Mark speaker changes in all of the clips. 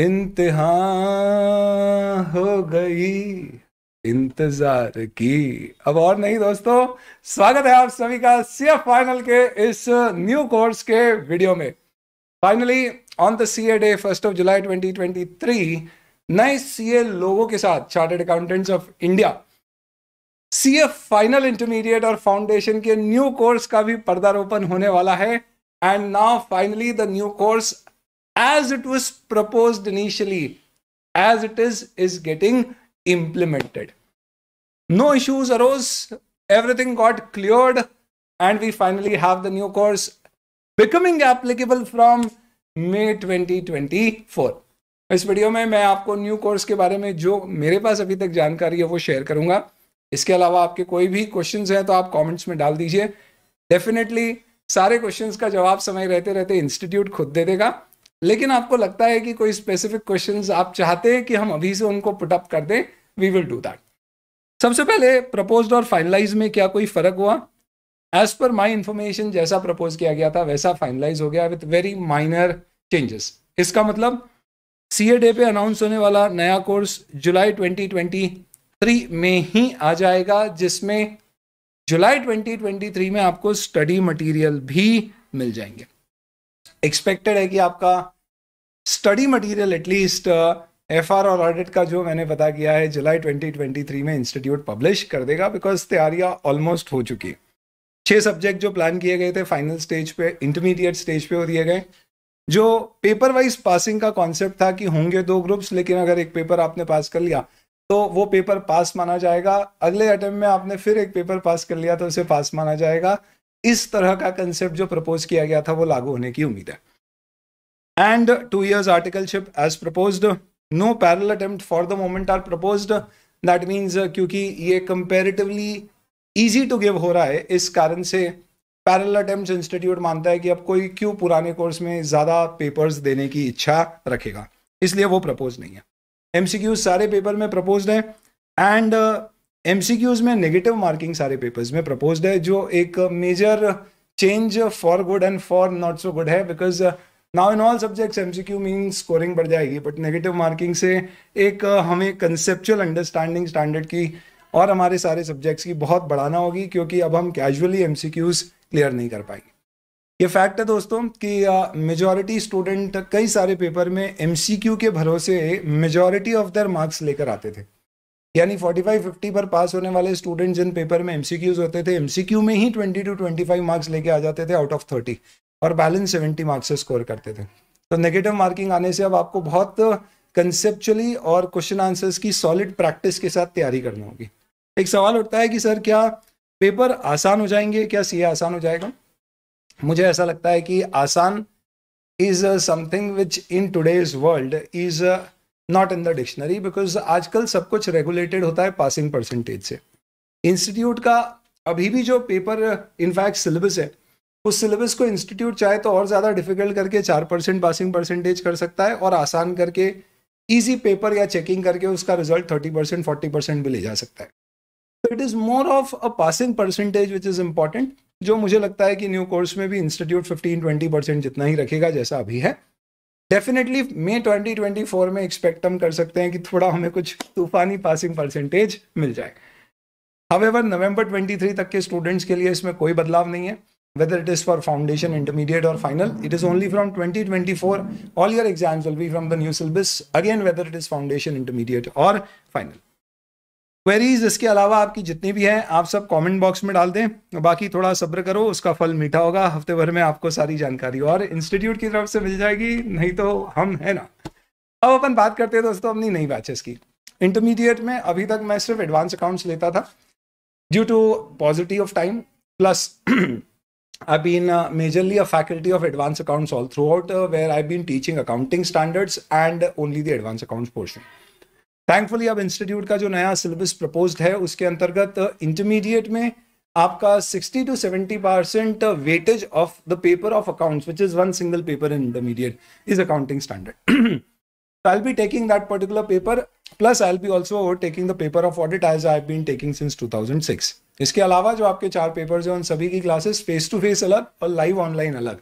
Speaker 1: इंतहा हो गई इंतजार की अब और नहीं दोस्तों स्वागत है आप सभी का सी फाइनल के इस न्यू कोर्स के वीडियो में finally on the C A day first of July 2023 नए सी लोगों के साथ chartered accountants of India C final intermediate और फाउंडेशन के न्यू कोर्स का भी पर्दारोपण होने वाला है and now finally the new course as it was proposed initially, as it is, is getting implemented. No issues arose, everything got cleared, and we finally have the new course becoming applicable from May 2024. इस video में मैं आपको new course के बारे में जो मेरे पास अभी तक जानकारी है वो शेयर करूंगा इसके अलावा आपके कोई भी क्वेश्चंस हैं तो आप कमेंट्स में डाल दीजिए डेफिनेटली सारे क्वेश्चंस का जवाब समय रहते रहते इंस्टीट्यूट खुद दे देगा लेकिन आपको लगता है कि कोई स्पेसिफिक क्वेश्चन आप चाहते हैं कि हम अभी से उनको पुटअप कर दें वी विल डू दैट सबसे पहले प्रपोज और फाइनलाइज में क्या कोई फर्क हुआ एज पर माई इंफॉर्मेशन जैसा प्रपोज किया गया था वैसा फाइनलाइज हो गया विथ वेरी माइनर चेंजेस इसका मतलब सी ए डे पे अनाउंस होने वाला नया कोर्स जुलाई 2023 में ही आ जाएगा जिसमें जुलाई 2023 में आपको स्टडी मटेरियल भी मिल जाएंगे एक्सपेक्टेड है कि आपका study material at least F R और ऑडिट का जो मैंने पता किया है जुलाई 2023 में इंस्टीट्यूट पब्लिश कर देगा बिकॉज तैयारियां ऑलमोस्ट हो चुकी है छह सब्जेक्ट जो प्लान किए गए थे फाइनल स्टेज पे इंटरमीडिएट स्टेज पे वो दिए गए जो पेपर वाइज पासिंग का कॉन्सेप्ट था कि होंगे दो ग्रुप्स लेकिन अगर एक पेपर आपने पास कर लिया तो वो पेपर पास माना जाएगा अगले अटेम्प्ट में आपने फिर एक पेपर पास कर लिया तो उसे पास माना जाएगा इस तरह का कंसेप्ट जो प्रपोज किया गया था वो लागू होने की उम्मीद है and two years articleship as propose no parallel attempt for the moment are propose that means क्योंकि ये कंपेरेटिवली ईजी टू गिव हो रहा है इस कारण से पैरल अटेम्प्ट इंस्टीट्यूट मानता है कि अब कोई क्यों पुराने कोर्स में ज़्यादा पेपर्स देने की इच्छा रखेगा इसलिए वो प्रपोज नहीं है एमसीक्यू सारे पेपर में प्रपोज हैं एंड एम में नेगेटिव मार्किंग सारे पेपर्स में प्रपोज है जो एक major change for good and for not so good है because now in all subjects M C Q mean scoring बढ़ जाएगी बट नेगेटिव मार्किंग से एक uh, हमें कंसेप्चुअल अंडरस्टैंडिंग स्टैंडर्ड की और हमारे सारे सब्जेक्ट्स की बहुत बढ़ाना होगी क्योंकि अब हम casually M C Qs clear नहीं कर पाएंगे ये फैक्ट है दोस्तों कि मेजॉरिटी uh, स्टूडेंट कई सारे पेपर में एम सी क्यू के भरोसे मेजॉरिटी ऑफ दर मार्क्स लेकर आते थे यानी 45-50 पर पास होने वाले स्टूडेंट जिन पेपर में एमसीक्यूज होते थे एमसीक्यू में ही 20 टू 25 मार्क्स लेके आ जाते थे आउट ऑफ 30 और बैलेंस 70 मार्क्स से स्कोर करते थे तो नेगेटिव मार्किंग आने से अब आपको बहुत कंसेप्चुअली और क्वेश्चन आंसर्स की सॉलिड प्रैक्टिस के साथ तैयारी करनी होगी एक सवाल उठता है कि सर क्या पेपर आसान हो जाएंगे क्या सी आसान हो जाएगा मुझे ऐसा लगता है कि आसान is something which in today's world is not in the dictionary because आजकल सब कुछ रेगुलेटेड होता है पासिंग परसेंटेज से इंस्टीट्यूट का अभी भी जो पेपर इनफैक्ट सिलेबस है उस सिलेबस को इंस्टीट्यूट चाहे तो और ज़्यादा डिफिकल्ट करके चार परसेंट पासिंग परसेंटेज कर सकता है और आसान करके ईजी पेपर या चेकिंग करके उसका result thirty percent forty percent भी ले जा सकता है तो it is more of a passing percentage which is important जो मुझे लगता है कि न्यू कोर्स में भी इंस्टीट्यूट फिफ्टीन ट्वेंटी परसेंट जितना ही रखेगा जैसा अभी है डेफिनेटली मे 2024 में एक्सपेक्ट हम कर सकते हैं कि थोड़ा हमें कुछ तूफानी पासिंग परसेंटेज मिल जाए हावेवर नवंबर 23 तक के स्टूडेंट्स के लिए इसमें कोई बदलाव नहीं है whether it is for foundation intermediate or final it is only from 2024 all your exams will be from the new syllabus again whether it is foundation intermediate or final queries इसके अलावा आपकी जितनी भी हैं आप सब कमेंट बॉक्स में डाल दें बाकी थोड़ा सब्र करो उसका फल मीठा होगा हफ्ते भर में आपको सारी जानकारी और इंस्टीट्यूट की तरफ से मिल जाएगी नहीं तो हम है ना अब अपन बात करते हैं दोस्तों अपनी नई बैचेस की इंटरमीडिएट में अभी तक मैं सिर्फ एडवांस अकाउंट्स लेता था due to positive of time plus I been majorly a faculty of advance accounts all throughout where I been teaching accounting standards and only the advance accounts portion thankfully अब institute का जो नया syllabus propose है उसके अंतर्गत intermediate uh, में आपका 60 to 70 percent weightage of the paper of accounts which is one single paper in intermediate is accounting standard I be taking that particular paper plus I be also taking the paper of audit as I been taking since 2006. इसके अलावा जो आपके चार paper है उन सभी की classes face to face अलग और लाइव ऑनलाइन अलग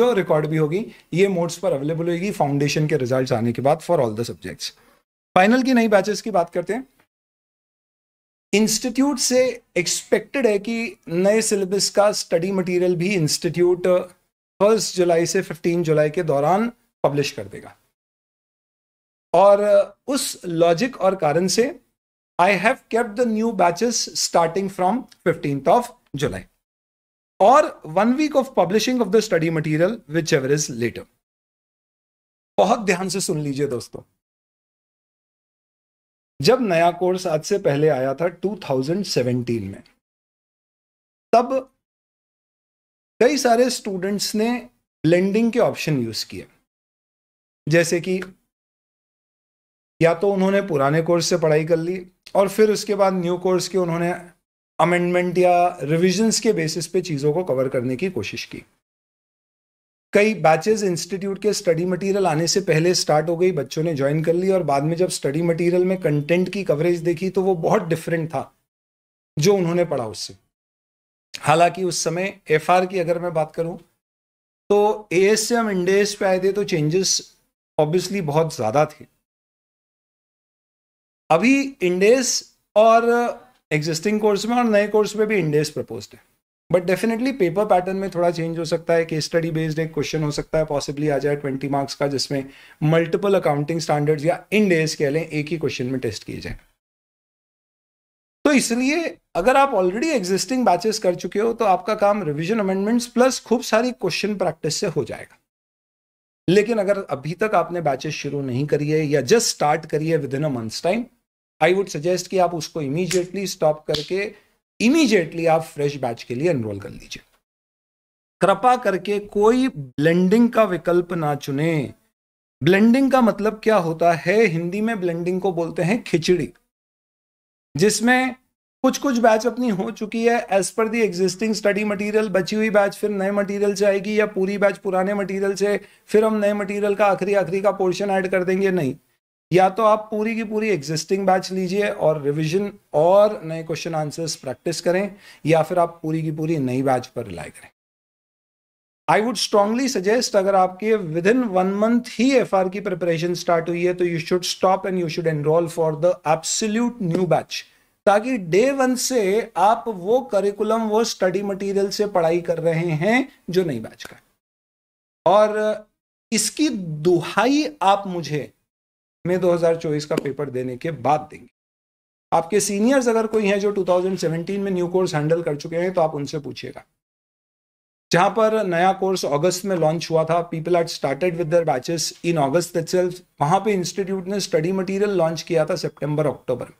Speaker 1: जो रिकॉर्ड भी होगी ये मोड्स पर अवेलेबल होगी फाउंडेशन के रिजल्ट्स आने के बाद for all the subjects final की नई बैचेस की बात करते हैं इंस्टीट्यूट से एक्सपेक्टेड है कि नए सिलेबस का स्टडी मटेरियल भी इंस्टीट्यूट फर्स्ट जुलाई से 15 जुलाई के दौरान पब्लिश कर देगा और uh, उस लॉजिक और कारण से I have kept the new batches starting from fifteenth of July और one week of publishing of the study material whichever is later बहुत ध्यान से सुन लीजिए दोस्तों जब नया कोर्स आज से पहले आया था 2017 में तब कई सारे स्टूडेंट्स ने ब्लेंडिंग के ऑप्शन यूज किए जैसे कि या तो उन्होंने पुराने कोर्स से पढ़ाई कर ली और फिर उसके बाद न्यू कोर्स के उन्होंने अमेंडमेंट या रिविजन्स के बेसिस पे चीज़ों को कवर करने की कोशिश की कई बैचेस इंस्टीट्यूट के स्टडी मटेरियल आने से पहले स्टार्ट हो गई बच्चों ने ज्वाइन कर ली और बाद में जब स्टडी मटेरियल में कंटेंट की कवरेज देखी तो वो बहुत डिफरेंट था जो उन्होंने पढ़ा उससे हालांकि उस समय एफ की अगर मैं बात करूं तो ए एस से हम इंडेस पे आए थे तो चेंजेस ऑब्वियसली बहुत ज़्यादा थे अभी इंडेस और एग्जिस्टिंग कोर्स में और नए कोर्स में भी इंडेस प्रपोज है बट डेफिनेटली पेपर पैटर्न में थोड़ा चेंज हो सकता है केस स्टडी बेस्ड एक क्वेश्चन हो सकता है पॉसिबली आ जाए ट्वेंटी मार्क्स का जिसमें मल्टीपल अकाउंटिंग स्टैंडर्ड्स या इन डेज कह लें एक ही क्वेश्चन में टेस्ट किए जाए तो इसलिए अगर आप ऑलरेडी एग्जिस्टिंग बैचेस कर चुके हो तो आपका काम रिविजन अमेंडमेंट्स प्लस खूब सारी क्वेश्चन प्रैक्टिस से हो जाएगा लेकिन अगर अभी तक आपने बैचेस शुरू नहीं करिए या जस्ट स्टार्ट करिए within a months time I would suggest कि आप उसको इमीजिएटली स्टॉप करके इमीजिएटली आप फ्रेश बैच के लिए एनरोल कर लीजिए कृपा करके कोई ब्लेंडिंग का विकल्प ना चुने ब्लेंडिंग का मतलब क्या होता है हिंदी में ब्लेंडिंग को बोलते हैं खिचड़ी जिसमें कुछ कुछ बैच अपनी हो चुकी है as per the existing study material बची हुई बैच फिर नए मटेरियल से आएगी या पूरी बैच पुराने मटेरियल से फिर हम नए मटेरियल का आखिरी आखिरी का पोर्शन ऐड कर देंगे नहीं या तो आप पूरी की पूरी एग्जिस्टिंग बैच लीजिए और रिविजन और नए क्वेश्चन आंसर्स प्रैक्टिस करें या फिर आप पूरी की पूरी नई बैच पर रिलाई करें आई वुड स्ट्रांगली सजेस्ट अगर आपके विद इन वन मंथ ही एफ आर की प्रिपरेशन स्टार्ट हुई है तो you should stop and you should enrol for the absolute new batch ताकि डे वन से आप वो करिकुलम वो स्टडी मटेरियल से पढ़ाई कर रहे हैं जो नई बैच का और इसकी दुहाई आप मुझे में 2024 का पेपर देने के बाद देंगे आपके सीनियर्स अगर कोई हैं जो 2017 में न्यू कोर्स हैंडल कर चुके हैं तो आप उनसे पूछिएगा जहां पर नया कोर्स अगस्त में लॉन्च हुआ था people are started with their batches in August itself वहां पे इंस्टीट्यूट ने स्टडी मटेरियल लॉन्च किया था सितंबर अक्टूबर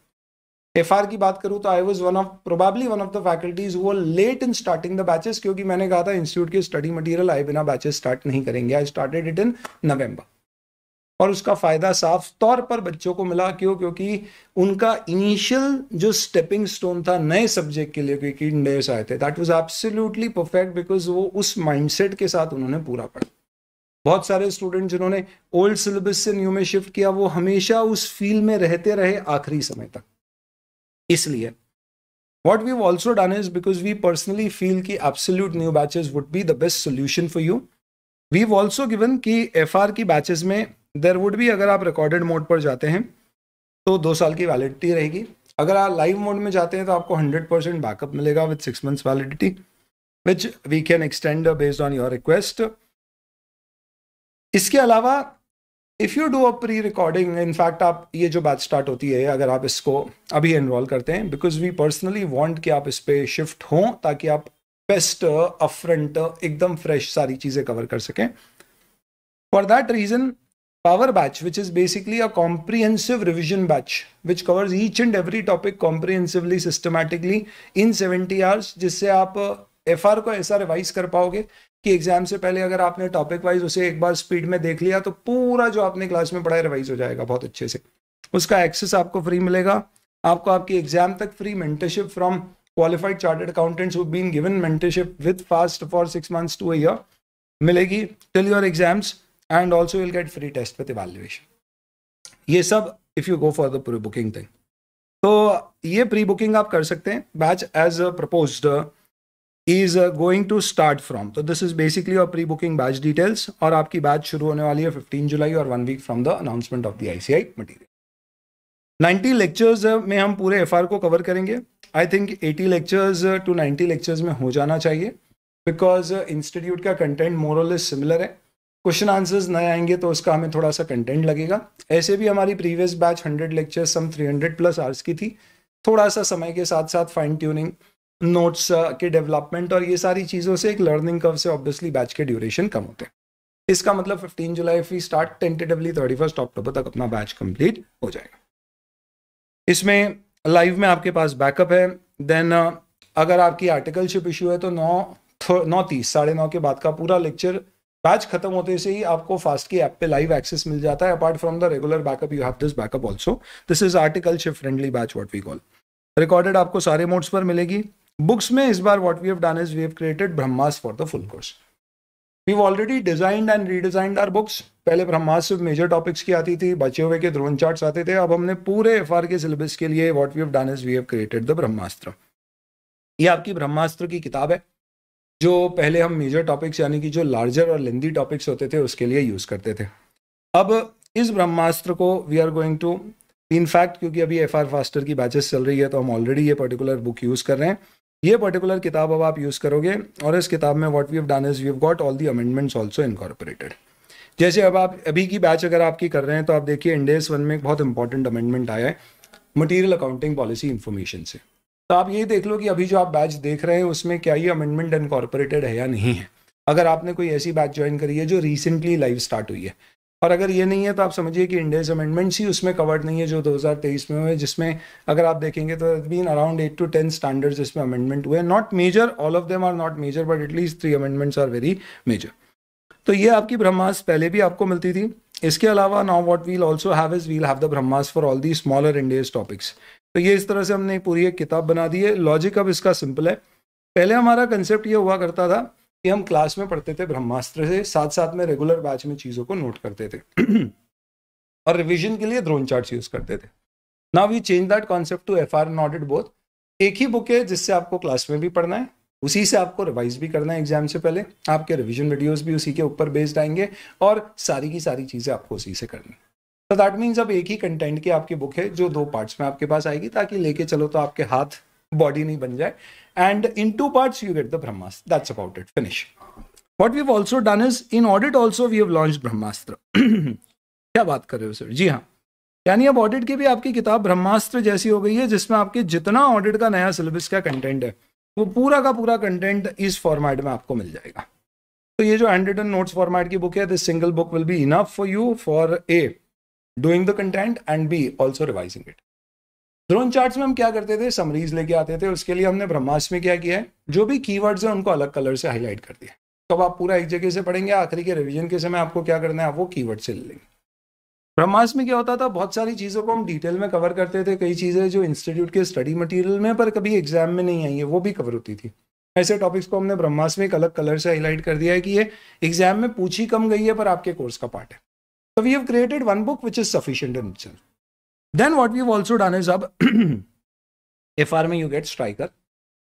Speaker 1: एफ की बात करूं तो I was one of probably one of the faculties वो late in starting the batches क्योंकि मैंने कहा था इंस्टीट्यूट के स्टडी मटेरियल आए बिना बैचेस स्टार्ट नहीं करेंगे आई स्टार्टेड इट इन नवंबर और उसका फ़ायदा साफ तौर पर बच्चों को मिला क्यों क्योंकि उनका इनिशियल जो स्टेपिंग स्टोन था नए सब्जेक्ट के लिए क्योंकि नए आए थे that was absolutely perfect because वो उस माइंडसेट के साथ उन्होंने पूरा पढ़ा बहुत सारे स्टूडेंट जिन्होंने ओल्ड सिलेबस से न्यू में शिफ्ट किया वो हमेशा उस फील्ड में रहते रहे आखिरी समय तक इसलिए we also done is because we personally feel की absolute new batches would be the best solution for you we We've given की एफ आर की बैचेज में देर वुड भी अगर आप रिकॉर्डेड मोड पर जाते हैं तो दो साल की वैलिडिटी रहेगी अगर आप लाइव मोड में जाते हैं तो आपको हंड्रेड परसेंट बैकअप मिलेगा with six months validity which we can extend based on your request इसके अलावा if you do a pre recording in fact आप ये जो बैच स्टार्ट होती है अगर आप इसको अभी इन्वॉल्व करते हैं बिकॉज वी पर्सनली वॉन्ट कि आप इस पर शिफ्ट हों ताकि आप बेस्ट अप्रंट एकदम फ्रेश सारी चीज़ें कवर कर सकें for that reason power batch which is basically a comprehensive revision batch which covers each and every topic comprehensively systematically in 70 hours जिससे आप एफ uh, को ऐसा रिवाइज कर पाओगे कि एग्जाम से पहले अगर आपने टॉपिक वाइज उसे एक बार स्पीड में देख लिया तो पूरा जो आपने क्लास में पढ़ा है रिवाइज हो जाएगा बहुत अच्छे से उसका एक्सेस आपको फ्री मिलेगा आपको आपकी एग्जाम तक free mentorship from qualified chartered accountants who been given mentorship with fast for six months to a year मिलेगी till your exams and also will get free test with evaluation ये सब if you go for the pre booking thing तो ये pre booking आप कर सकते हैं batch as propose is going to start from तो दिस इज बेसिकली और प्री बुकिंग बैच डिटेल्स और आपकी बैच शुरू होने वाली है फिफ्टीन जुलाई और one week from the announcement of the ICAI material ninety lectures में हम पूरे एफ को कवर करेंगे I think eighty lectures to ninety lectures में हो जाना चाहिए बिकॉज इंस्टीट्यूट का कंटेंट इज सिमिलर है क्वेश्चन आंसर्स नए आएंगे तो उसका हमें थोड़ा सा कंटेंट लगेगा ऐसे भी हमारी previous batch hundred lecture some three hundred plus hours की थी थोड़ा सा समय के साथ साथ फाइन ट्यूनिंग नोट्स के डेवलपमेंट और ये सारी चीज़ों से एक लर्निंग कर्व से ऑब्वियसली बैच के ड्यूरेशन कम होते हैं इसका मतलब फिफ्टीन जुलाई फी start tentatively thirty first October तक अपना बैच कंप्लीट हो जाएगा इसमें लाइव में आपके पास बैकअप है देन uh, अगर आपकी आर्टिकलशिप इशू है तो नौ नौ तीस साढ़े नौ के बाद का पूरा लेक्चर बैच खत्म होते से ही आपको फास्ट की ऐप पे लाइव एक्सेस मिल जाता है apart from the regular backup you have this backup also this is article shift friendly batch what we call recorded आपको सारे मोड्स पर मिलेगी बुक्स में इस बार what we have done is we have created Brahmas for the full course we already designed and redesigned our books पहले ब्रह्मास सिर्फ major topics की आती थी बचे हुए के ध्रोन चार्ट्स आते थे अब हमने पूरे एफ के सिलेबस के लिए what we have done is we have created the Brahmastra ये आपकी ब्रह्मास्त्र की किताब है जो पहले हम मेजर टॉपिक्स यानी कि जो लार्जर और लेंदी टॉपिक्स होते थे उसके लिए यूज़ करते थे अब इस ब्रह्मास्त्र को we are going to in fact क्योंकि अभी एफ आर फास्टर की बैचेस चल रही है तो हम ऑलरेडी ये पर्टिकुलर बुक यूज़ कर रहे हैं ये पर्टिकुलर किताब अब आप यूज़ करोगे और इस किताब में what we have done is we've got all the amendments also incorporated जैसे अब आप अभी की बैच अगर आपकी कर रहे हैं तो आप देखिए इंडेस वन में एक बहुत इंपॉर्टेंट अमेंडमेंट आया है मटीरियल अकाउंटिंग पॉलिसी इन्फॉर्मेशन से तो आप ये देख लो कि अभी जो आप बैच देख रहे हैं उसमें क्या ये अमेंडमेंट इनकॉर्पोरेटेड है या नहीं है अगर आपने कोई ऐसी बैच ज्वाइन करी है जो रिसेंटली लाइव स्टार्ट हुई है और अगर ये नहीं है तो आप समझिए कि इंडेज अमेंडमेंट्स ही उसमें कवर्ड नहीं है जो 2023 में हुए जिसमें अगर आप देखेंगे तो been around eight to ten standards इसमें अमेंडमेंट हुए not major all of them are not major but at least three amendments are very major तो ये आपकी ब्रह्मास पहले भी आपको मिलती थी इसके अलावा now what we'll also have is we'll have the Brahmas for all the smaller Ind AS topics तो ये इस तरह से हमने पूरी एक किताब बना दी है लॉजिक अब इसका सिंपल है पहले हमारा कंसेप्ट ये हुआ करता था कि हम क्लास में पढ़ते थे ब्रह्मास्त्र से साथ साथ में रेगुलर बैच में चीज़ों को नोट करते थे और रिविजन के लिए ड्रोन चार्ट यूज़ करते थे now we change that concept to F R नॉडेड बोथ एक ही बुक है जिससे आपको क्लास में भी पढ़ना है उसी से आपको रिवाइज भी करना है एग्जाम से पहले आपके रिविजन वीडियोस भी उसी के ऊपर बेस्ड आएंगे और सारी की सारी चीज़ें आपको उसी से करनी है तो दैट मीन्स अब एक ही कंटेंट की आपकी बुक है जो दो पार्ट्स में आपके पास आएगी ताकि लेके चलो तो आपके हाथ बॉडी नहीं बन जाए and in two parts you get the Brahmastra that's about it finish what we've also done is in audit also we have launch Brahmastra क्या बात कर रहे हो सर जी हाँ यानी अब ऑडिट की भी आपकी किताब ब्रह्मास्त्र जैसी हो गई है जिसमें आपके जितना ऑडिट का नया सिलेबस का कंटेंट है वो पूरा का पूरा कंटेंट इस फॉर्मेट में आपको मिल जाएगा तो ये जो हैंड रिटन नोट्स फॉर्मेट की बुक है this single book will be enough for you for a doing the content and be also revising it ड्रोन चार्ट में हम क्या करते थे समरीज लेके आते थे उसके लिए हमने ब्रह्मास्त्र में क्या किया है जो भी कीवर्ड्स हैं उनको अलग कलर से हाईलाइट कर दिया तो अब आप पूरा एक जगह से पढ़ेंगे आखिरी के रिवीजन के समय आपको क्या करना है आप वो कीवर्ड से ले लेंगे ब्रह्मास्त्र में क्या होता था बहुत सारी चीज़ों को हम डिटेल में कवर करते थे कई चीज़ें जो इंस्टीट्यूट के स्टडी मटेरियल में पर कभी एग्जाम में नहीं आई है वो भी कवर होती थी ऐसे टॉपिक्स को हमने ब्रह्मास्त्र में एक अलग कलर से हाईलाइट कर दिया है कि ये एग्जाम में पूछी कम गई है पर आपके कोर्स का पार्ट है So we have created one book which is sufficient in itself. Then what we've also done is up FR में you get striker,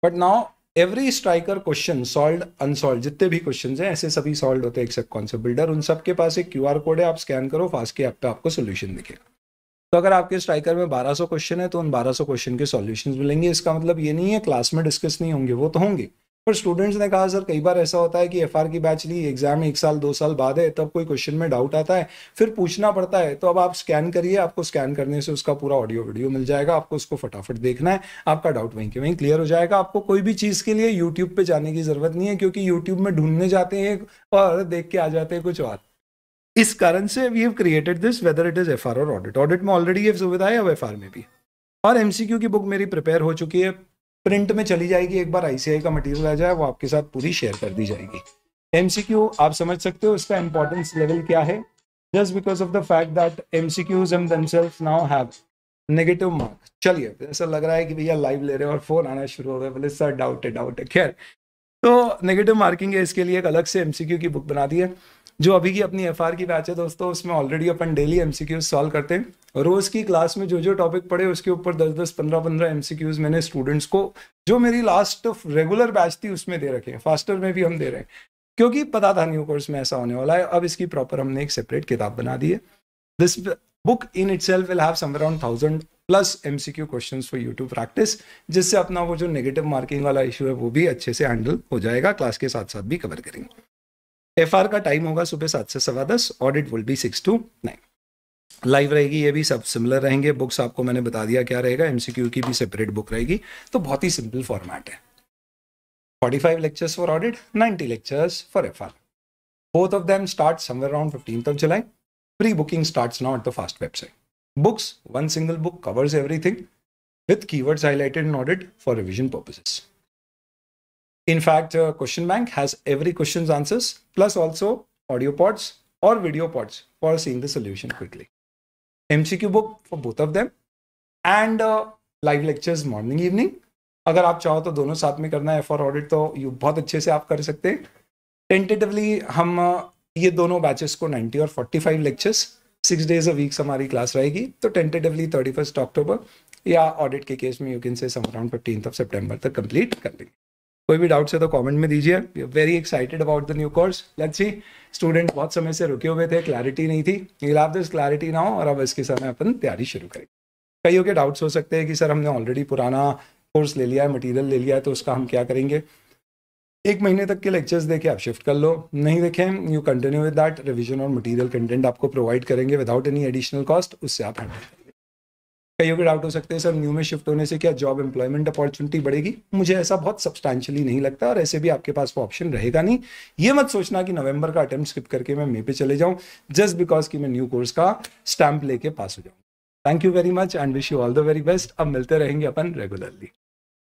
Speaker 1: but now every striker question solved, unsolved, जितने भी questions हैं ऐसे सभी solved होते हैं accept concept builder उन सब के पास एक क्यूआर कोड है आप स्कैन करो फास्ट के ऐप पे आपको सोल्यूशन दिखेगा तो अगर आपके स्ट्राइकर में 1200 क्वेश्चन है तो उन 1200 क्वेश्चन के सॉल्यूशंस मिलेंगे इसका मतलब ये नहीं है क्लास में डिस्कस नहीं होंगे वो तो होंगे पर स्टूडेंट्स ने कहा सर कई बार ऐसा होता है कि एफ की बैच ली एग्जाम एक साल दो साल बाद है तब कोई क्वेश्चन में डाउट आता है फिर पूछना पड़ता है तो अब आप स्कैन करिए आपको स्कैन करने से उसका पूरा ऑडियो वीडियो मिल जाएगा आपको उसको फटाफट देखना है आपका डाउट वहीं के वहीं क्लियर हो जाएगा आपको कोई भी चीज़ के लिए यूट्यूब पर जाने की जरूरत नहीं है क्योंकि यूट्यूब में ढूंढने जाते हैं और देख के आ जाते हैं कुछ और इस कारण से we have created this whether it is F और ऑडिट ऑडिट में ऑलरेडी ये सुविधा है अब एफ में भी और एमसीक्यू की बुक मेरी प्रिपेयर हो चुकी है प्रिंट में चली जाएगी एक बार आईसीआई का मटेरियल आ जाए वो आपके साथ पूरी शेयर कर दी जाएगी एमसीक्यू आप समझ सकते हो इसका इंपॉर्टेंस लेवल क्या है just because of the fact that MCQs M themselves now have negative mark चलिए ऐसा लग रहा है कि भैया लाइव ले रहे हो और फोन आना शुरू हो गया बोले सर डाउट है डाउट है खैर तो नेगेटिव मार्किंग है इसके लिए एक अलग से एमसीक्यू की बुक बना दी है जो अभी की अपनी एफ की बैच है दोस्तों उसमें ऑलरेडी अपन डेली एमसीक्यू सॉल्व करते हैं रोज की क्लास में जो जो टॉपिक पढ़े उसके ऊपर दस दस पंद्रह पंद्रह एमसीक्यूज मैंने स्टूडेंट्स को जो मेरी लास्ट रेगुलर बैच थी उसमें दे रखे हैं फास्टर में भी हम दे रहे हैं क्योंकि पता था न्यू कोर्स में ऐसा होने वाला है अब इसकी प्रॉपर हमने एक सेपरेट किताब बना दी है this book in itself will have some around thousand plus M C Q question for you to practice जिससे अपना वो जो नेगेटिव मार्किंग वाला इशू है वो भी अच्छे से हैंडल हो जाएगा क्लास के साथ साथ भी कवर करेंगे एफ आर का टाइम होगा सुबह सात से सवा दस audit will be six two nine live रहेगी ये भी सब सिमिलर रहेंगे बुक्स आपको मैंने बता दिया क्या रहेगा एमसीक्यू की भी सेपरेट बुक रहेगी तो बहुत ही सिंपल फॉर्मेट है 45 lectures for audit 90 lectures for F R both of them start somewhere around fifteen तक जुलाई pre booking start not the fast website books one single book covers everything with keywords highlighted in audit for revision purposes in fact question bank has every question answers plus also audio pods और video pods for seeing the solution quickly book book for of of and and live lectures morning evening अगर आप चाहो तो दोनों साथ में करना है फॉर ऑडिट तो यू बहुत अच्छे से आप कर सकते हैं टेंटेटिवली हम uh, ये दोनों बैचेस को 90 और 45 lectures six days a weeks हमारी क्लास रहेगी तो टेंटेटिवली थर्टी फर्स्ट अक्टूबर या ऑडिट के केस में you can say somewhere around fifteen of September तक कंप्लीट कर लेंगे कोई भी डाउट्स है तो कमेंट में दीजिए we are very excited about the new course let's see student बहुत समय से रुके हुए थे क्लैरिटी नहीं थी यू हैव दिस क्लैरिटी ना हो और अब इसके समय अपन तैयारी शुरू करें कईयों के डाउट्स हो सकते हैं कि सर हमने ऑलरेडी पुराना कोर्स ले लिया है मटीरियल ले लिया है तो उसका हम क्या करेंगे एक महीने तक के लेक्चर्स देखे आप शिफ्ट कर लो नहीं देखें you continue with that revision और मटीरियल कंटेंट आपको प्रोवाइड करेंगे विदाउट एनी एडिशनल कॉस्ट उससे आप हैंडल कई भी डाउट हो सकते हैं सर न्यू में शिफ्ट होने से क्या जॉब एम्प्लॉयमेंट अपॉर्चुनिटी बढ़ेगी मुझे ऐसा बहुत सब्सटैंशियली नहीं लगता और ऐसे भी आपके पास वो ऑप्शन रहेगा नहीं ये मत सोचना कि नवंबर का अटेम्प्ट स्किप करके मैं मे पे चले जाऊँ जस्ट बिकॉज कि मैं न्यू कोर्स का स्टैंप लेके पास हो जाऊँ thank you very much and wish you all the very best अब मिलते रहेंगे अपन रेगुलरली